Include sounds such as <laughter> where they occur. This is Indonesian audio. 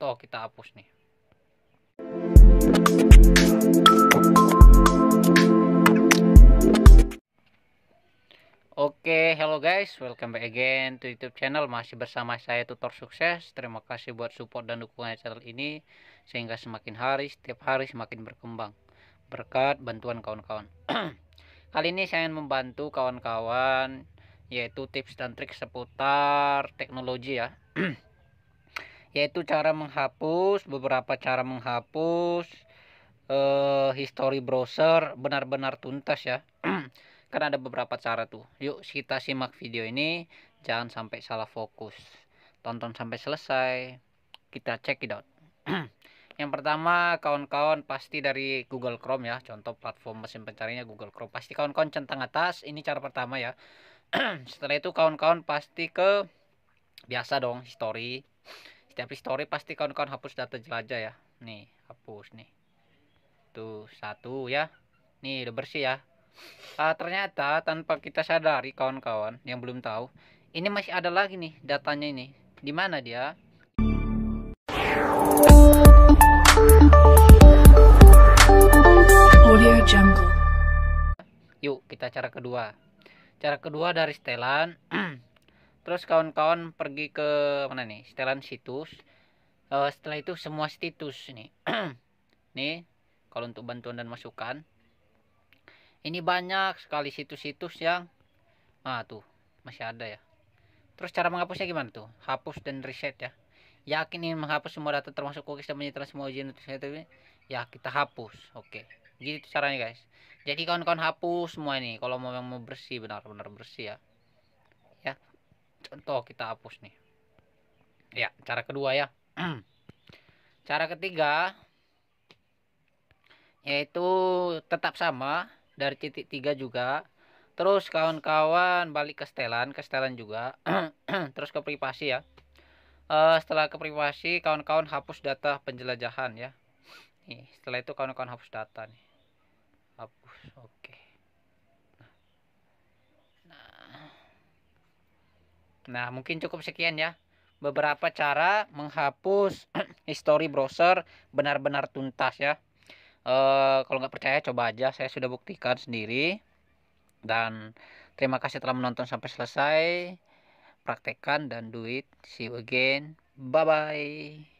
contoh kita hapus nih Oke, okay, hello guys, welcome back again to YouTube channel. Masih bersama saya Tutor Sukses. Terima kasih buat support dan dukungan channel ini sehingga semakin hari setiap hari semakin berkembang berkat bantuan kawan-kawan. <clears throat> Kali ini saya ingin membantu kawan-kawan yaitu tips dan trik seputar teknologi ya. <clears throat> yaitu cara menghapus beberapa cara menghapus eh, history browser benar-benar tuntas ya <clears throat> karena ada beberapa cara tuh yuk kita simak video ini jangan sampai salah fokus tonton sampai selesai kita cek it out <clears throat> yang pertama kawan-kawan pasti dari Google Chrome ya contoh platform mesin pencarinya Google Chrome pasti kawan-kawan centang atas ini cara pertama ya <clears throat> setelah itu kawan-kawan pasti ke biasa dong history setiap story pasti kawan-kawan hapus data jelajah ya nih hapus nih tuh satu ya nih udah bersih ya uh, ternyata tanpa kita sadari kawan-kawan yang belum tahu ini masih ada lagi nih datanya ini di mana dia Yuk kita cara kedua. Cara kedua dari setelan <clears throat> terus kawan-kawan pergi ke mana nih setelan situs uh, setelah itu semua situs nih <clears throat> nih kalau untuk bantuan dan masukan ini banyak sekali situs-situs yang ah tuh masih ada ya terus cara menghapusnya gimana tuh hapus dan reset ya yakin ingin menghapus semua data termasuk cookies dan menyetel semua ujian itu ya kita hapus oke okay. gitu caranya guys jadi kawan-kawan hapus semua ini kalau mau yang mau bersih benar-benar bersih ya contoh kita hapus nih ya cara kedua ya <clears throat> cara ketiga yaitu tetap sama dari titik tiga juga terus kawan-kawan balik ke setelan ke setelan juga <clears throat> terus ke privasi ya uh, setelah ke privasi kawan-kawan hapus data penjelajahan ya nih setelah itu kawan-kawan hapus data nih hapus oke okay. Nah, mungkin cukup sekian ya. Beberapa cara menghapus <clears throat> history browser benar-benar tuntas ya. E, kalau nggak percaya coba aja, saya sudah buktikan sendiri. Dan terima kasih telah menonton sampai selesai. Praktekan dan do it. See you again. Bye-bye.